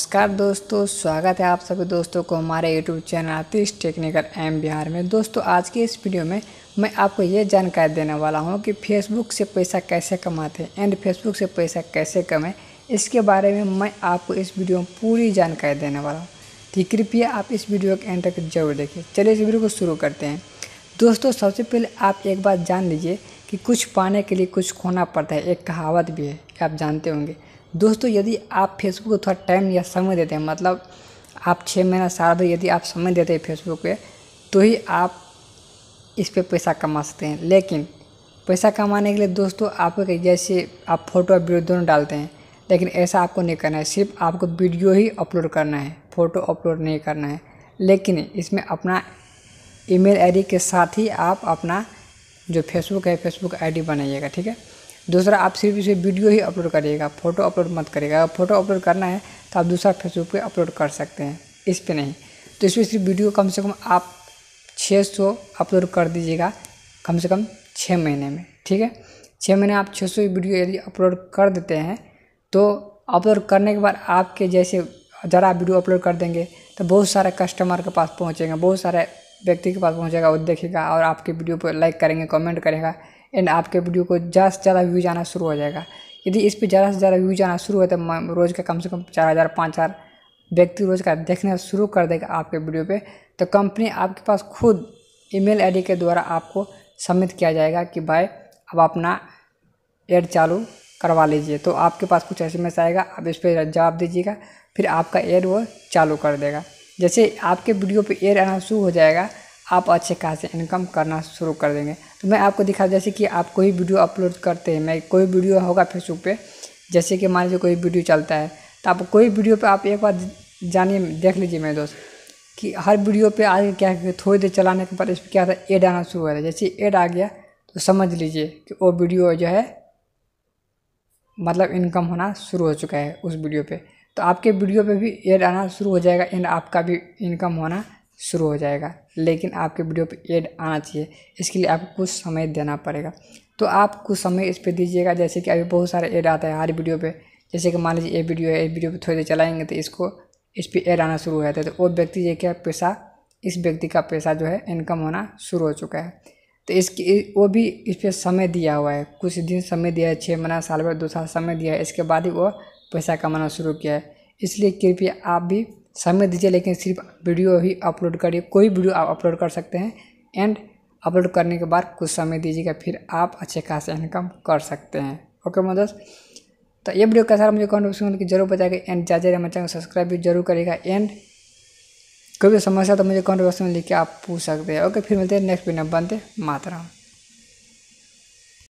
नमस्कार दोस्तों स्वागत है आप सभी दोस्तों को हमारे YouTube channel Atish technical M Bihar में दोस्तों आज के इस वीडियो में मैं आपको ये जानकारी देने वाला हूँ कि फेसबुक से पैसा कैसे कमाते हैं एंड फेसबुक से पैसा कैसे कमें इसके बारे में मैं आपको इस वीडियो में पूरी जानकारी देने वाला हूँ ठीक कृपया आप इस वीडियो के एंड तक जरूर देखें चलिए इस वीडियो को शुरू करते हैं दोस्तों सबसे पहले आप एक बात जान लीजिए कि कुछ पाने के लिए कुछ खोना पड़ता है एक कहावत भी है आप जानते होंगे दोस्तों यदि आप फेसबुक को थोड़ा टाइम या समय देते हैं मतलब आप छः महीना साल भर यदि आप समय देते हैं फेसबुक पे तो ही आप इस पर पैसा कमा सकते हैं लेकिन पैसा कमाने के लिए दोस्तों आपको जैसे आप फ़ोटो और वीडियो दोनों डालते हैं लेकिन ऐसा आपको नहीं करना है सिर्फ आपको वीडियो ही अपलोड करना है फ़ोटो अपलोड नहीं करना है लेकिन इसमें अपना ईमेल आईडी के साथ ही आप अपना जो फेसबुक है फेसबुक आईडी बनाइएगा ठीक है दूसरा आप सिर्फ इसे वीडियो ही अपलोड करिएगा फ़ोटो अपलोड मत करिएगा अगर फ़ोटो अपलोड करना है तो आप दूसरा फेसबुक पे अपलोड कर सकते हैं इस पर नहीं तो इसमें सिर्फ वीडियो कम से कम आप छः सौ अपलोड कर दीजिएगा कम से कम छः महीने में ठीक है छः महीने आप छः सौ वीडियो यदि अपलोड कर देते हैं तो अपलोड करने के बाद आपके जैसे ज़रा वीडियो अपलोड कर देंगे तो बहुत सारे कस्टमर के पास पहुँचेंगे बहुत सारे व्यक्ति के पास पहुँचेगा वो देखेगा और आपके वीडियो पर लाइक करेंगे कमेंट करेगा एंड आपके वीडियो को ज़्यादा से ज़्यादा व्यूज आना शुरू हो जाएगा यदि इस पर ज़्यादा से ज़्यादा व्यूज आना शुरू हो तो रोज़ का कम से कम चार हज़ार पाँच हज़ार व्यक्ति रोज़ का देखना शुरू कर देगा आपके वीडियो पे तो कंपनी आपके पास खुद ईमेल आईडी के द्वारा आपको सबमिट किया जाएगा कि भाई अब अपना एड चालू करवा लीजिए तो आपके पास कुछ ऐसे मैसेज आएगा आप इस पर जवाब दीजिएगा फिर आपका एड वो चालू कर देगा जैसे आपके वीडियो पे एयर आना शुरू हो जाएगा आप अच्छे खासे इनकम करना शुरू कर देंगे तो मैं आपको दिखा जैसे कि आप कोई वीडियो अपलोड करते हैं मैं कोई वीडियो होगा फेसबुक पे जैसे कि मान लीजिए कोई वीडियो चलता है तो आप कोई वीडियो पे आप एक बार जानिए देख लीजिए मेरे दोस्त कि हर वीडियो पे आज क्या है थोड़ी देर चलाने के बाद इस पर क्या था एड आना शुरू हो रहा है जैसे एड आ गया तो समझ लीजिए कि वो वीडियो जो है मतलब इनकम होना शुरू हो चुका है उस वीडियो पे तो आपके वीडियो पे भी एड आना शुरू हो जाएगा एंड आपका भी इनकम होना शुरू हो जाएगा लेकिन आपके वीडियो पे एड आना चाहिए इसके लिए आपको कुछ समय देना पड़ेगा तो आप कुछ समय इस पर दीजिएगा जैसे कि अभी बहुत सारे एड आता है हर वीडियो पर जैसे कि मान लीजिए ये वीडियो है ये वीडियो पर थोड़ी देर चलाएंगे तो इसको इस पर एड आना शुरू हो जाता है तो वो व्यक्ति ये क्या पैसा इस व्यक्ति का पैसा जो है इनकम होना शुरू हो चुका है तो इसकी वो भी इस पर समय दिया हुआ है कुछ दिन समय दिया है छः महीना साल भर दो साल समय दिया है इसके बाद ही वो पैसा कमाना शुरू किया है इसलिए कृपया आप भी समय दीजिए लेकिन सिर्फ वीडियो ही अपलोड करिए कोई वीडियो आप अपलोड कर सकते हैं एंड अपलोड करने के बाद कुछ समय दीजिएगा फिर आप अच्छे खासे इनकम कर सकते हैं ओके दोस्त तो ये वीडियो कैसा मुझे कमेंट बॉक्स में जरूर बताएगा एंड जाए मैं चाहूँगा सब्सक्राइब भी जरूर करेगा एंड कोई भी समस्या तो मुझे कमेंट बॉक्स में लिख के आप पूछ सकते हैं ओके फिर मिलते हैं नेक्स्ट वीडियो बनते मातराम